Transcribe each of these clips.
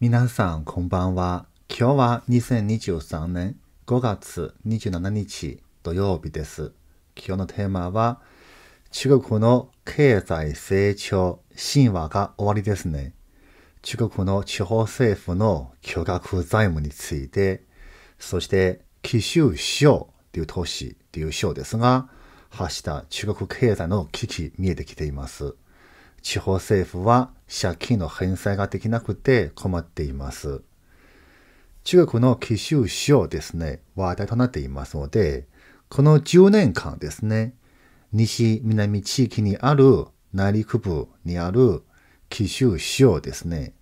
皆さん、こんばんは。今日は2023年5月27日土曜日です。今日のテーマは、中国の経済成長神話が終わりですね。中国の地方政府の巨額財務について、そして奇襲省という都市という省ですが、発した中国経済の危機見えてきています。地方政府は借金の返済ができなくて困っています。中国の貴州省ですね、話題となっていますので、この10年間ですね、西南地域にある内陸部にある貴州省ですね、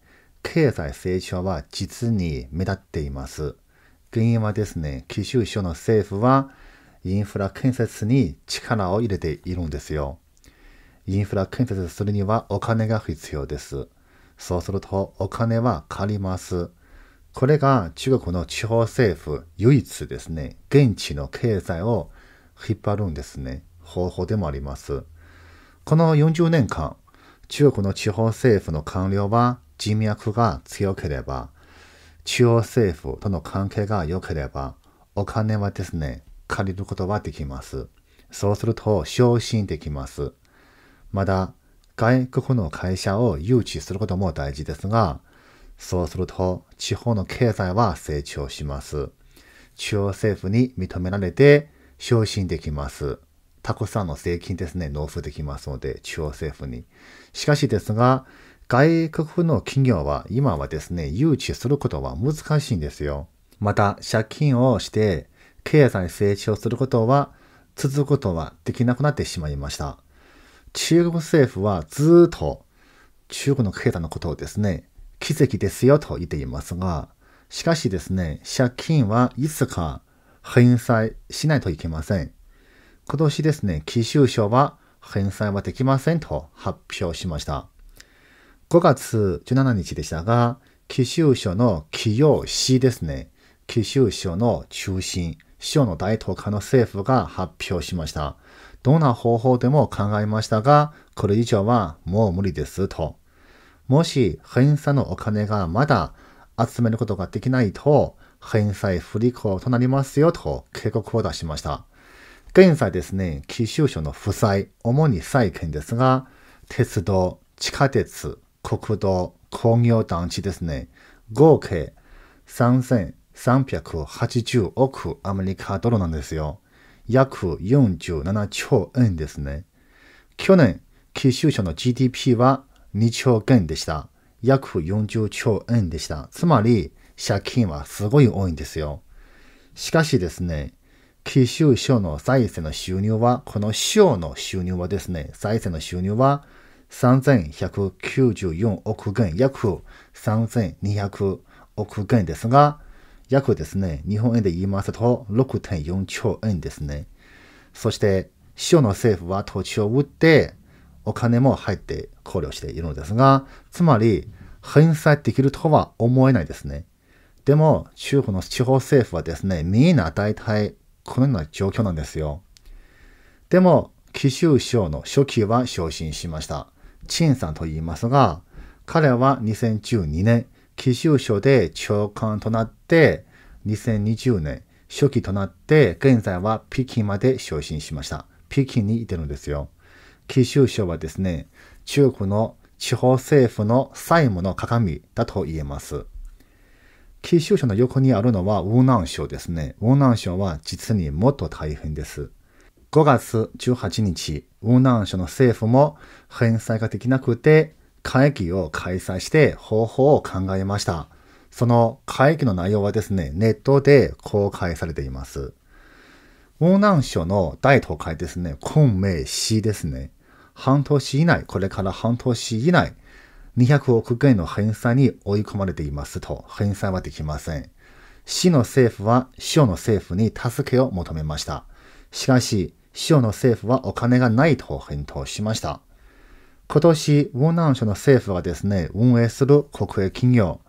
経済成長は実に目立っています。原因はですね、貴州省の政府はインフラ建設に力を入れているんですよ。インフラ建設するにはお金が必要です。そうするとお金は借ります。これが中国の地方政府唯一ですね、現地の経済を引っ張るんですね、方法でもあります。この40年間、中国の地方政府の官僚は人脈が強ければ、地方政府との関係が良ければ、お金はですね、借りることはできます。そうすると、昇進できます。まだ外国の会社を誘致することも大事ですが、そうすると地方の経済は成長します。中央政府に認められて昇進できます。たくさんの税金ですね、納付できますので、中央政府に。しかしですが、外国の企業は今はですね、誘致することは難しいんですよ。また、借金をして経済成長することは続くことはできなくなってしまいました。中国政府はずっと中国の経済のことをですね、奇跡ですよと言っていますが、しかしですね、借金はいつか返済しないといけません。今年ですね、貴州省は返済はできませんと発表しました。5月17日でしたが、貴州省の企業市ですね、貴州省の中心、省の大統領の政府が発表しました。どんな方法でも考えましたが、これ以上はもう無理ですと。もし返済のお金がまだ集めることができないと、返済不履行となりますよと警告を出しました。現在ですね、貴州省の負債、主に債権ですが、鉄道、地下鉄、国道、工業団地ですね、合計3380億アメリカドルなんですよ。約47兆円ですね。去年、九州省の GDP は2兆円でした。約40兆円でした。つまり、借金はすごい多いんですよ。しかしですね、九州省の財政の収入は、この省の収入はですね、財政の収入は3194億元、約3200億元ですが、約ですね、日本円で言いますと6.4兆円ですね。そして、州の政府は土地を売って、お金も入って考慮しているのですが、つまり、返済できるとは思えないですね。でも、中国の地方政府はですね、みんな大体、このような状況なんですよ。でも、貴州省の初期は昇進しました。陳さんと言いますが、彼は2012年、奇州省で長官となって、2020年、初期となって、現在は北京まで昇進しました。北京にいてるんですよ。奇州省はですね、中国の地方政府の債務の鏡だと言えます。奇州省の横にあるのは雲南省ですね。雲南省は実にもっと大変です。5月18日、雲南省の政府も返済ができなくて、会議を開催して方法を考えました。その会議の内容はですね、ネットで公開されています。欧南省の大都会ですね、昆明市ですね。半年以内、これから半年以内、200億元の返済に追い込まれていますと、返済はできません。市の政府は省の政府に助けを求めました。しかし、市の政府はお金がないと返答しました。今年、雲南省の政府がですね、運営する国営企業、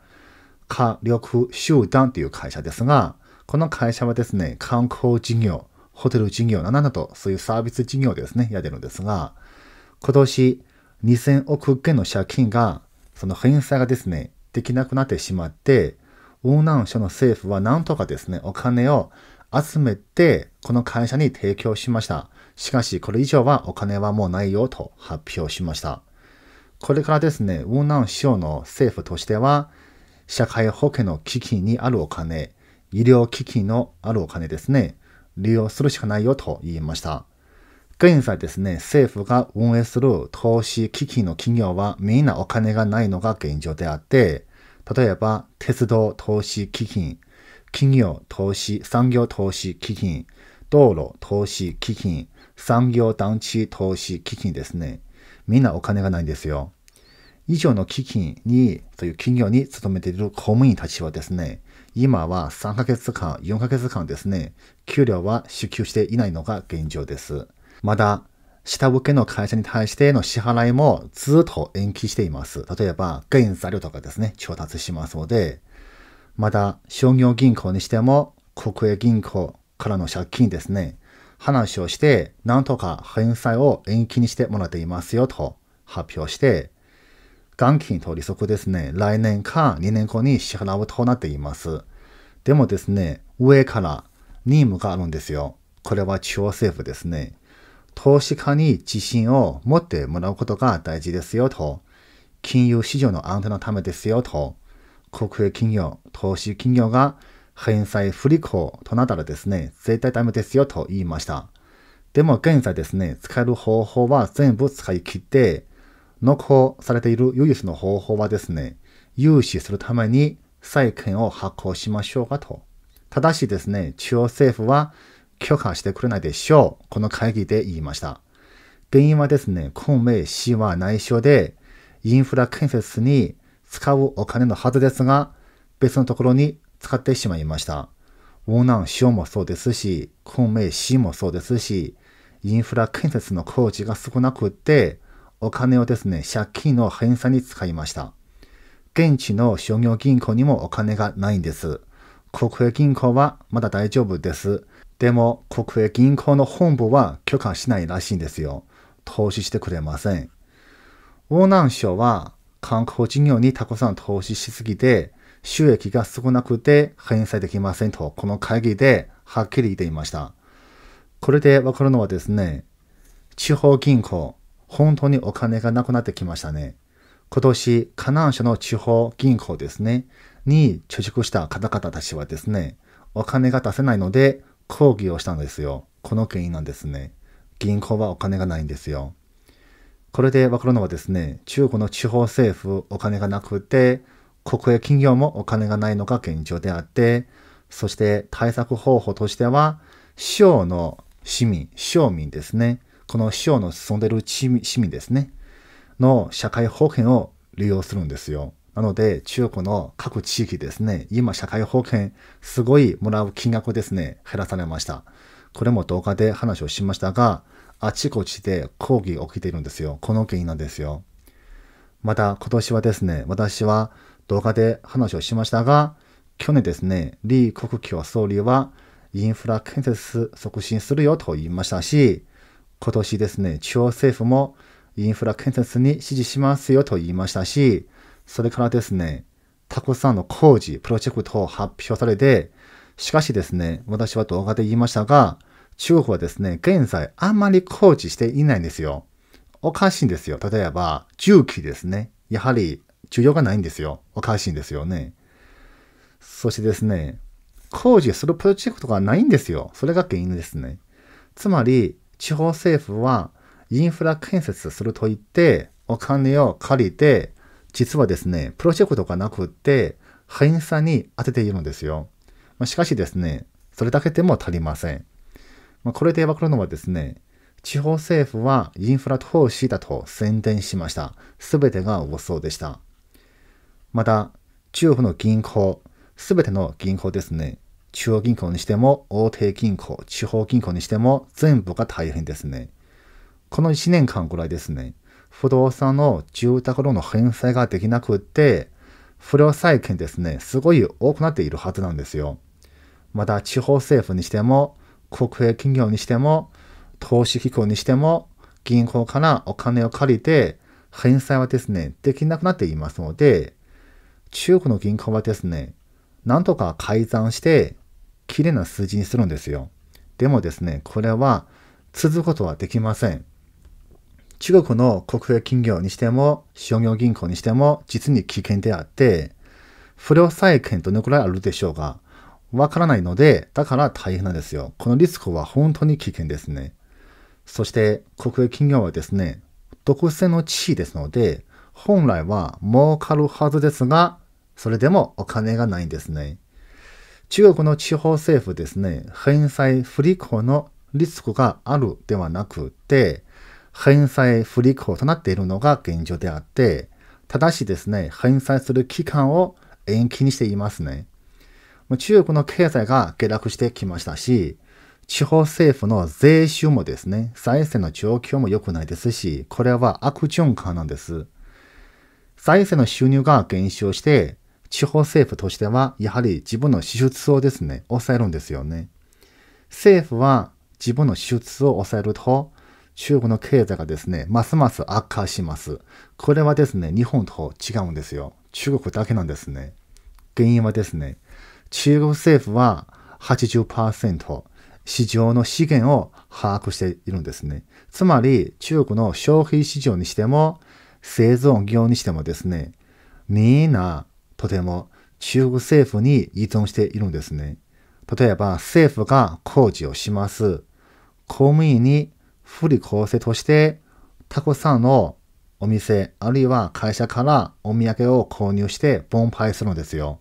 火力集団という会社ですが、この会社はですね、観光事業、ホテル事業などなど、そういうサービス事業ですね、やってるんですが、今年、2000億元の借金が、その返済がですね、できなくなってしまって、雲南省の政府はなんとかですね、お金を集めて、この会社に提供しました。しかし、これ以上はお金はもうないよと発表しました。これからですね、雲南省の政府としては、社会保険の基金にあるお金、医療基金のあるお金ですね、利用するしかないよと言いました。現在ですね、政府が運営する投資基金の企業はみんなお金がないのが現状であって、例えば鉄道投資基金、企業投資、産業投資基金、道路投資基金、産業団地投資基金ですね。みんなお金がないんですよ。以上の基金に、という企業に勤めている公務員たちはですね、今は3ヶ月間、4ヶ月間ですね、給料は支給していないのが現状です。まだ、下請けの会社に対しての支払いもずっと延期しています。例えば、現材料とかですね、調達しますので、まだ商業銀行にしても、国営銀行からの借金ですね、話をして、なんとか返済を延期にしてもらっていますよと発表して、元金と利息ですね、来年か2年後に支払うとなっています。でもですね、上から任務があるんですよ。これは中央政府ですね。投資家に自信を持ってもらうことが大事ですよと。金融市場の安定のためですよと。国営企業、投資企業が返済不履行となったらですね、絶対ダメですよと言いました。でも現在ですね、使える方法は全部使い切って、残されている唯一の方法はですね、融資するために債券を発行しましょうかと。ただしですね、中央政府は許可してくれないでしょう。この会議で言いました。原因はですね、昆明市は内緒で、インフラ建設に使うお金のはずですが、別のところに使ってしまいました。ウォーナン塩もそうですし、メ明市もそうですし、インフラ建設の工事が少なくって、お金をですね、借金の返済に使いました。現地の商業銀行にもお金がないんです。国営銀行はまだ大丈夫です。でも、国営銀行の本部は許可しないらしいんですよ。投資してくれません。ウォーナン省は観光事業にたくさん投資しすぎて、収益が少なくて返済できませんと、この会議ではっきり言っていました。これでわかるのはですね、地方銀行、本当にお金がなくなってきましたね。今年、河南省の地方銀行ですね、に貯蓄した方々たちはですね、お金が出せないので抗議をしたんですよ。この原因なんですね。銀行はお金がないんですよ。これでわかるのはですね、中国の地方政府お金がなくて、国営企業もお金がないのが現状であって、そして対策方法としては、省の市民、省民ですね。この省の住んでる市民ですね。の社会保険を利用するんですよ。なので、中国の各地域ですね、今社会保険、すごいもらう金額ですね、減らされました。これも動画で話をしましたが、あちこちで抗議起きているんですよ。この原因なんですよ。また今年はですね、私は動画で話をしましたが、去年ですね、李克強総理はインフラ建設促進するよと言いましたし、今年ですね、中央政府もインフラ建設に支持しますよと言いましたし、それからですね、たくさんの工事、プロジェクトを発表されて、しかしですね、私は動画で言いましたが、中国はですね、現在あんまり工事していないんですよ。おかしいんですよ。例えば、重機ですね。やはり需要がないんですよ。おかしいんですよね。そしてですね、工事するプロジェクトがないんですよ。それが原因ですね。つまり、地方政府はインフラ建設すると言って、お金を借りて、実はですね、プロジェクトがなくって、返差に当てているんですよ。ましかしですね、それだけでも足りません。まこれでわかるのはですね、地方政府はインフラ投資だと宣伝しました。すべてが嘘でした。また、中国の銀行、すべての銀行ですね。中央銀行にしても、大手銀行、地方銀行にしても、全部が大変ですね。この1年間ぐらいですね、不動産の住宅ローンの返済ができなくって、不良債権ですね、すごい多くなっているはずなんですよ。また、地方政府にしても、国営企業にしても、投資機構にしても、銀行からお金を借りて、返済はですね、できなくなっていますので、中国の銀行はですね、なんとか改ざんして、綺麗な数字にするんですよ。でもですね、これは続くことはできません。中国の国営企業にしても、商業銀行にしても、実に危険であって、不良債権どのくらいあるでしょうが、わからないので、だから大変なんですよ。このリスクは本当に危険ですね。そして、国営企業はですね、独占の地位ですので、本来は儲かるはずですが、それでもお金がないんですね。中国の地方政府ですね、返済不履行のリスクがあるではなくて、返済不履行となっているのが現状であって、ただしですね、返済する期間を延期にしていますね。中国の経済が下落してきましたし、地方政府の税収もですね、財政の状況も良くないですし、これは悪循環なんです。財政の収入が減少して、地方政府としてはやはり自分の支出をですね、抑えるんですよね。政府は自分の支出を抑えると、中国の経済がですね、ますます悪化します。これはですね、日本と違うんですよ。中国だけなんですね。原因はですね、中国政府は80%市場の資源を把握しているんですね。つまり、中国の消費市場にしても、製造業にしてもですね、みんなとても中国政府に依存しているんですね。例えば政府が工事をします。公務員に不利厚生としてたくさんのお店あるいは会社からお土産を購入して分配するんですよ。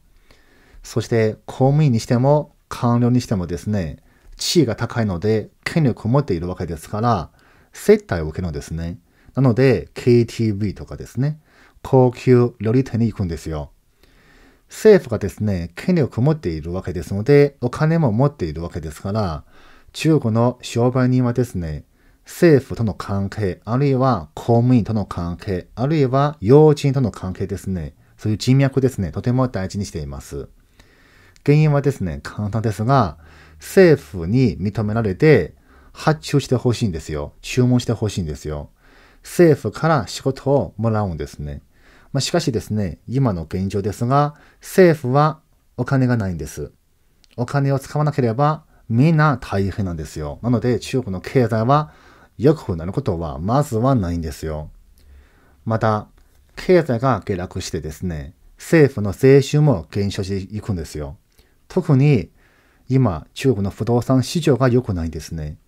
そして公務員にしても官僚にしてもですね、地位が高いので権力を持っているわけですから、接待を受けるんですね。なので、KTV とかですね、高級料理店に行くんですよ。政府がですね、権力を持っているわけですので、お金も持っているわけですから、中国の商売人はですね、政府との関係、あるいは公務員との関係、あるいは要人との関係ですね、そういう人脈ですね、とても大事にしています。原因はですね、簡単ですが、政府に認められて、発注してほしいんですよ。注文してほしいんですよ。政府から仕事をもらうんですね。まあ、しかしですね、今の現状ですが、政府はお金がないんです。お金を使わなければみんな大変なんですよ。なので中国の経済は良くなることはまずはないんですよ。また、経済が下落してですね、政府の税収も減少していくんですよ。特に今、中国の不動産市場が良くないんですね。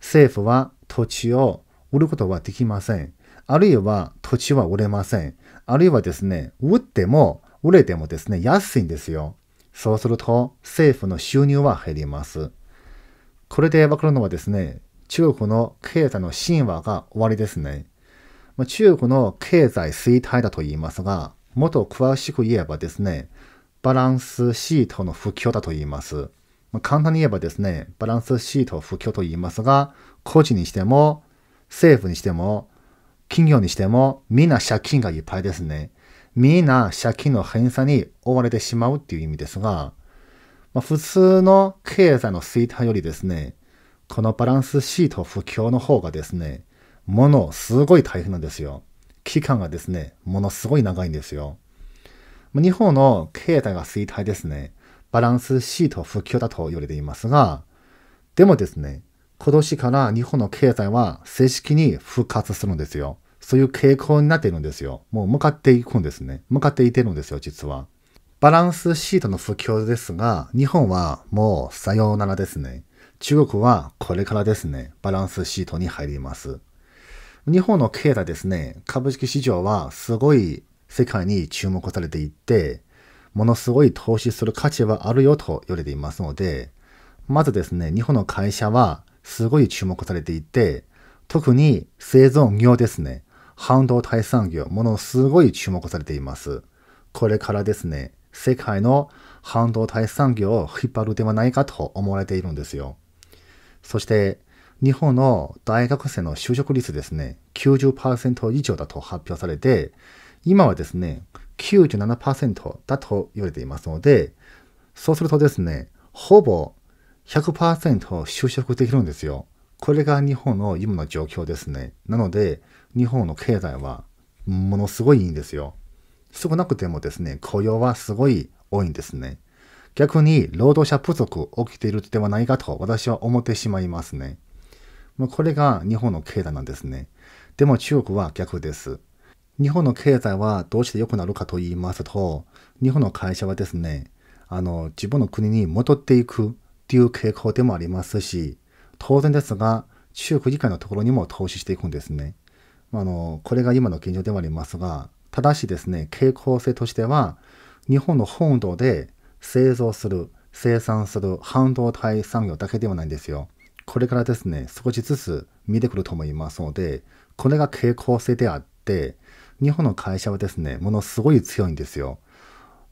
政府は土地を売ることはできません。あるいは土地は売れません。あるいはですね、売っても売れてもですね、安いんですよ。そうすると政府の収入は減ります。これでわかるのはですね、中国の経済の神話が終わりですね。ま中国の経済衰退だと言いますが、もっと詳しく言えばですね、バランスシートの不況だと言います。ま簡単に言えばですね、バランスシート不況と言いますが、個人にしても政府にしても、企業にしても、みんな借金がいっぱいですね。みんな借金の返済に追われてしまうっていう意味ですが、まあ、普通の経済の衰退よりですね、このバランスシート不況の方がですね、ものすごい大変なんですよ。期間がですね、ものすごい長いんですよ。日本の経済が衰退ですね、バランスシート不況だと言われていますが、でもですね、今年から日本の経済は正式に復活するんですよ。そういう傾向になっているんですよ。もう向かっていくんですね。向かっていてるんですよ、実は。バランスシートの不況ですが、日本はもうさようならですね。中国はこれからですね、バランスシートに入ります。日本の経済ですね、株式市場はすごい世界に注目されていって、ものすごい投資する価値はあるよと言われていますので、まずですね、日本の会社はすごい注目されていて、特に製造業ですね。半導体産業、ものすごい注目されています。これからですね、世界の半導体産業を引っ張るではないかと思われているんですよ。そして、日本の大学生の就職率ですね、90%以上だと発表されて、今はですね、97%だと言われていますので、そうするとですね、ほぼ100%就職できるんですよ。これが日本の今の状況ですね。なので、日本の経済はものすごいいいんですよ。少なくてもですね、雇用はすごい多いんですね。逆に労働者不足起きているではないかと私は思ってしまいますね。これが日本の経済なんですね。でも中国は逆です。日本の経済はどうして良くなるかと言いますと、日本の会社はですね、あの、自分の国に戻っていくっていう傾向でもありますし、当然ですが、中国以外のところにも投資していくんですね。あの、これが今の現状でもありますが、ただしですね、傾向性としては、日本の本土で製造する、生産する半導体産業だけではないんですよ。これからですね、少しずつ見てくると思いますので、これが傾向性であって、日本の会社はですね、ものすごい強いんですよ。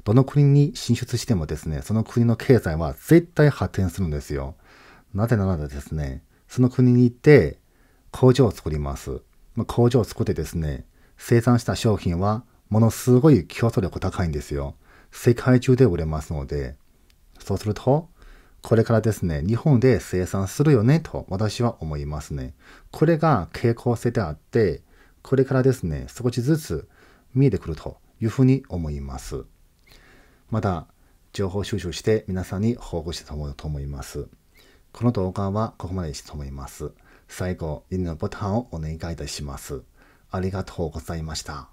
どの国に進出してもですね、その国の経済は絶対発展するんですよ。なぜならですね、その国に行って工場を作ります。まあ、工場を作ってですね、生産した商品はものすごい競争力高いんですよ。世界中で売れますので、そうすると、これからですね、日本で生産するよねと私は思いますね。これが傾向性であって、これからですね、少しずつ見えてくるというふうに思います。また情報収集して皆さんに報告したいと思います。この動画はここまでにしたいと思います。最後、いいねのボタンをお願いいたします。ありがとうございました。